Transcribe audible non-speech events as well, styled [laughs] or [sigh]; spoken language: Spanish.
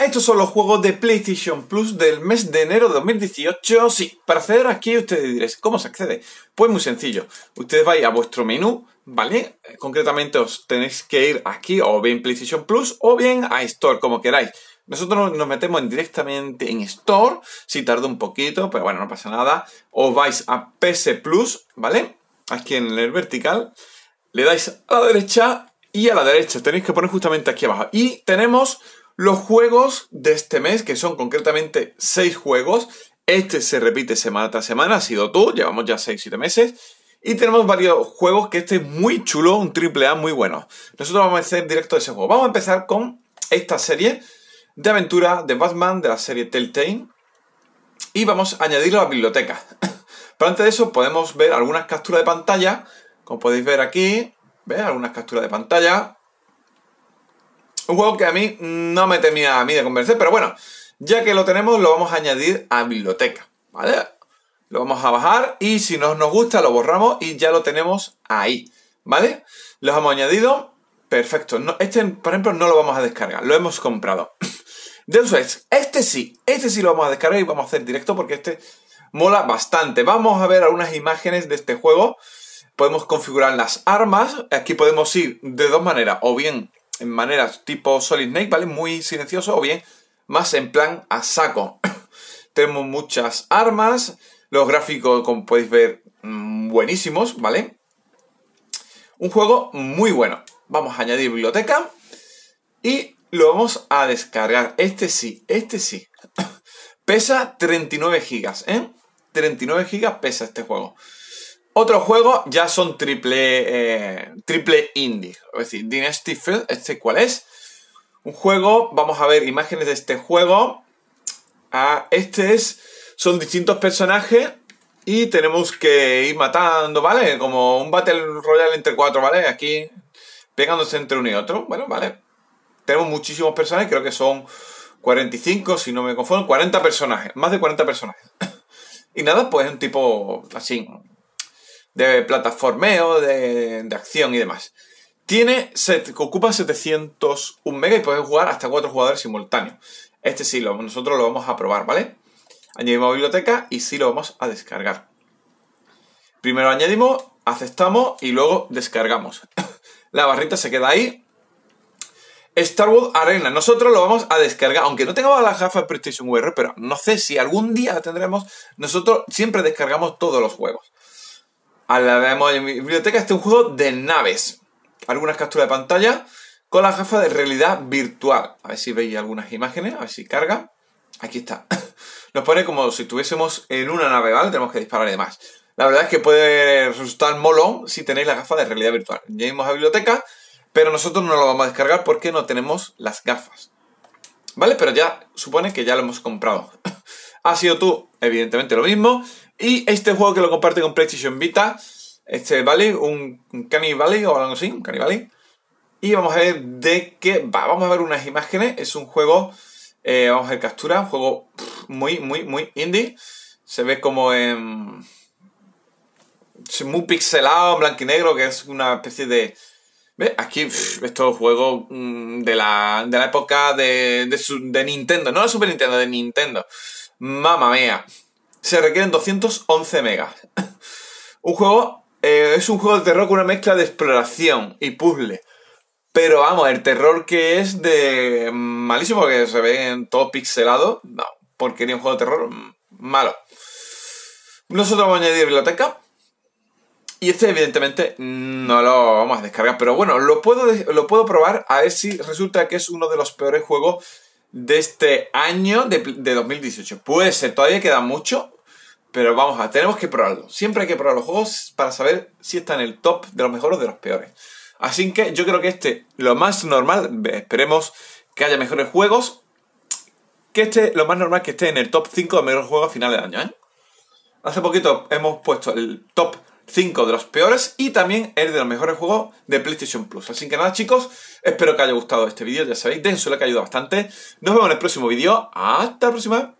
Estos son los juegos de PlayStation Plus del mes de enero de 2018. Sí, para acceder aquí ustedes diréis, ¿cómo se accede? Pues muy sencillo. Ustedes vais a vuestro menú, ¿vale? Eh, concretamente os tenéis que ir aquí o bien PlayStation Plus o bien a Store, como queráis. Nosotros nos metemos directamente en Store, si tarda un poquito, pero bueno, no pasa nada. Os vais a PS Plus, ¿vale? Aquí en el vertical, le dais a la derecha y a la derecha. Tenéis que poner justamente aquí abajo. Y tenemos los juegos de este mes, que son concretamente 6 juegos, este se repite semana tras semana, ha sido tú, llevamos ya 6-7 meses. Y tenemos varios juegos que este es muy chulo, un triple A muy bueno. Nosotros vamos a hacer directo de ese juego. Vamos a empezar con esta serie de aventura de Batman de la serie Telltale. Y vamos a añadirlo a la biblioteca. [coughs] Pero antes de eso podemos ver algunas capturas de pantalla. Como podéis ver aquí, ¿ves? Algunas capturas de pantalla. Un juego que a mí no me temía a mí de convencer, pero bueno, ya que lo tenemos, lo vamos a añadir a biblioteca, ¿vale? Lo vamos a bajar y si no nos gusta lo borramos y ya lo tenemos ahí, ¿vale? Los hemos añadido, perfecto. No, este, por ejemplo, no lo vamos a descargar, lo hemos comprado. eso [clears throat] es, este sí, este sí lo vamos a descargar y vamos a hacer directo porque este mola bastante. Vamos a ver algunas imágenes de este juego. Podemos configurar las armas. Aquí podemos ir de dos maneras. O bien en maneras tipo Solid Snake, ¿vale? Muy silencioso o bien más en plan a saco. [coughs] Tenemos muchas armas, los gráficos, como podéis ver, mm, buenísimos, ¿vale? Un juego muy bueno. Vamos a añadir biblioteca y lo vamos a descargar. Este sí, este sí. [coughs] pesa 39 gigas, ¿eh? 39 gigas pesa este juego. Otro juego ya son triple, eh, triple indie. Es decir, Dynasty Field, ¿este cuál es? Un juego, vamos a ver imágenes de este juego. Ah, este es, son distintos personajes y tenemos que ir matando, ¿vale? Como un Battle Royale entre cuatro, ¿vale? Aquí pegándose entre uno y otro, bueno, ¿vale? Tenemos muchísimos personajes, creo que son 45, si no me confundo, 40 personajes, más de 40 personajes. [coughs] y nada, pues es un tipo así, de plataformeo, de, acción y demás. Tiene, se, ocupa 701 mega y puedes jugar hasta 4 jugadores simultáneos. Este sí, lo, nosotros lo vamos a probar, ¿vale? Añadimos biblioteca y sí lo vamos a descargar. Primero añadimos, aceptamos y luego descargamos. [laughs] La barrita se queda ahí. Star Wars Arena, nosotros lo vamos a descargar, aunque no tengamos la gafa PlayStation VR, pero no sé si algún día tendremos, nosotros siempre descargamos todos los juegos a en biblioteca este un juego de naves. Algunas capturas de pantalla con las gafas de realidad virtual. A ver si veis algunas imágenes, a ver si carga. Aquí está. [laughs] Nos pone como si estuviésemos en una nave, ¿vale? Tenemos que disparar y demás. La verdad es que puede resultar molón si tenéis la gafas de realidad virtual. Ya a biblioteca, pero nosotros no lo vamos a descargar porque no tenemos las gafas. ¿Vale? Pero ya supone que ya lo hemos comprado. [laughs] ha sido tú, evidentemente lo mismo. Y este juego que lo comparte con PlayStation Vita, este vale, un, un o algo así, un Canny Y vamos a ver de qué va. Vamos a ver unas imágenes. Es un juego, eh, vamos a ver captura, un juego muy, muy, muy indie. Se ve como en. Muy pixelado, en blanco y negro, que es una especie de. ve Aquí, estos juegos mm, de la, de la época de, de, de Nintendo, no de Super Nintendo, de Nintendo. Mamma mía. Se requieren 211 megas. un juego. Eh, es un juego de terror con una mezcla de exploración y puzzle. Pero vamos, el terror que es de. Mm, malísimo que se ve todo pixelado. No, porque ni un juego de terror mm, malo. Nosotros vamos a añadir biblioteca. Y este, evidentemente, no lo vamos a descargar. Pero bueno, lo puedo, lo puedo probar a ver si resulta que es uno de los peores juegos de este año de, 2018. Puede ser, todavía queda mucho, pero vamos a, tenemos que probarlo. Siempre hay que probar los juegos para saber si está en el top de los mejores o de los peores. Así que yo creo que este, lo más normal, esperemos que haya mejores juegos, que este, lo más normal que esté en el top 5 de mejores juegos a final de año. ¿eh? Hace poquito hemos puesto el top 5 de los peores y también el de los mejores juegos de PlayStation Plus. Así que nada chicos, espero que haya gustado este vídeo, ya sabéis, denso like ha ayudado bastante. Nos vemos en el próximo vídeo, hasta la próxima.